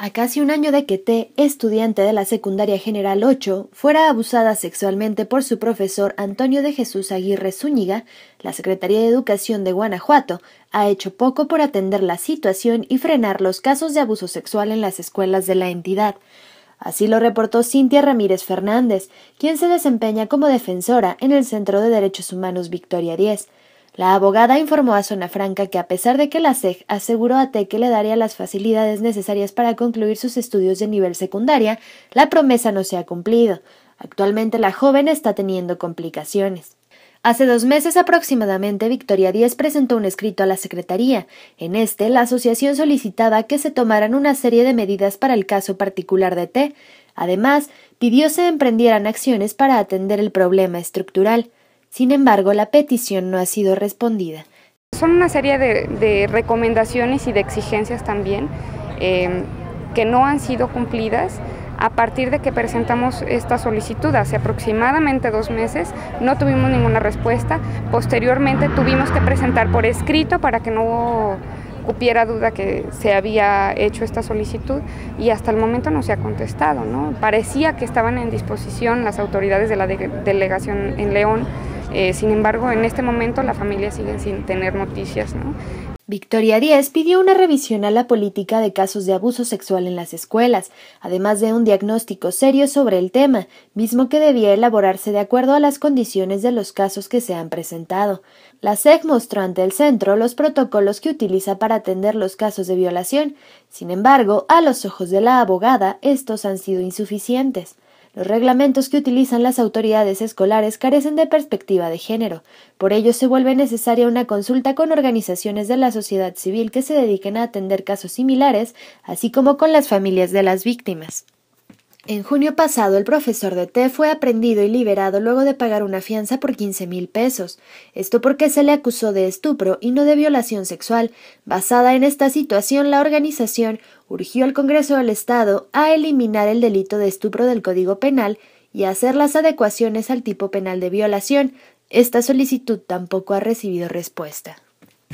A casi un año de que T, estudiante de la secundaria General 8, fuera abusada sexualmente por su profesor Antonio de Jesús Aguirre Zúñiga, la Secretaría de Educación de Guanajuato ha hecho poco por atender la situación y frenar los casos de abuso sexual en las escuelas de la entidad. Así lo reportó Cintia Ramírez Fernández, quien se desempeña como defensora en el Centro de Derechos Humanos Victoria 10. La abogada informó a Zona Franca que a pesar de que la SEG aseguró a T e que le daría las facilidades necesarias para concluir sus estudios de nivel secundaria, la promesa no se ha cumplido. Actualmente la joven está teniendo complicaciones. Hace dos meses aproximadamente, Victoria Díez presentó un escrito a la Secretaría. En este, la asociación solicitaba que se tomaran una serie de medidas para el caso particular de T. E Además, pidió se emprendieran acciones para atender el problema estructural. Sin embargo, la petición no ha sido respondida. Son una serie de, recomendaciones y de exigencias también em, que no han sido cumplidas a partir de que presentamos esta solicitud. Hace aproximadamente dos meses no tuvimos ninguna respuesta. Posteriormente tuvimos que presentar por escrito para que no cupiera duda que se había hecho esta solicitud y hasta el momento no se ha contestado. ¿no? Parecía que estaban en disposición las autoridades de la delegación en León eh, sin embargo, en este momento la familia sigue sin tener noticias. Victoria Díaz pidió una revisión a la política de casos de abuso sexual en las escuelas, además de un diagnóstico serio sobre el tema, mismo que debía elaborarse de acuerdo a las condiciones de los casos que se han presentado. La SEC mostró ante el centro los protocolos que utiliza para atender los casos de violación, sin embargo, a los ojos de la abogada, estos han sido insuficientes. Los reglamentos que utilizan las autoridades escolares carecen de perspectiva de género. Por ello se vuelve necesaria una consulta con organizaciones de la sociedad civil que se dediquen a atender casos similares, así como con las familias de las víctimas. En junio pasado, el profesor de T fue aprendido y liberado luego de pagar una fianza por 15 mil pesos. Esto porque se le acusó de estupro y no de violación sexual. Basada en esta situación, la organización urgió al Congreso del Estado a eliminar el delito de estupro del Código Penal y hacer las adecuaciones al tipo penal de violación. Esta solicitud tampoco ha recibido respuesta.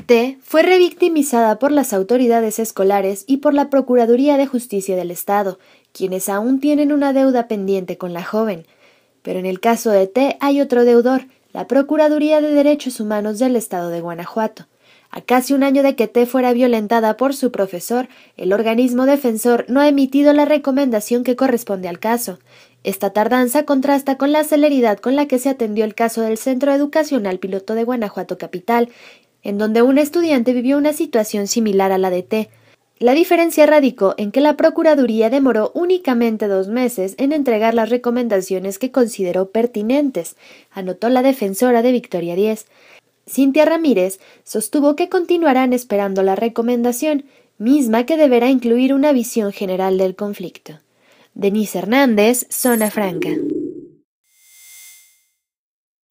T fue revictimizada por las autoridades escolares y por la Procuraduría de Justicia del Estado, quienes aún tienen una deuda pendiente con la joven. Pero en el caso de T hay otro deudor, la Procuraduría de Derechos Humanos del Estado de Guanajuato. A casi un año de que T fuera violentada por su profesor, el organismo defensor no ha emitido la recomendación que corresponde al caso. Esta tardanza contrasta con la celeridad con la que se atendió el caso del Centro Educacional Piloto de Guanajuato Capital, en donde un estudiante vivió una situación similar a la de T. La diferencia radicó en que la Procuraduría demoró únicamente dos meses en entregar las recomendaciones que consideró pertinentes, anotó la defensora de Victoria X. Cintia Ramírez sostuvo que continuarán esperando la recomendación, misma que deberá incluir una visión general del conflicto. Denise Hernández, Zona Franca.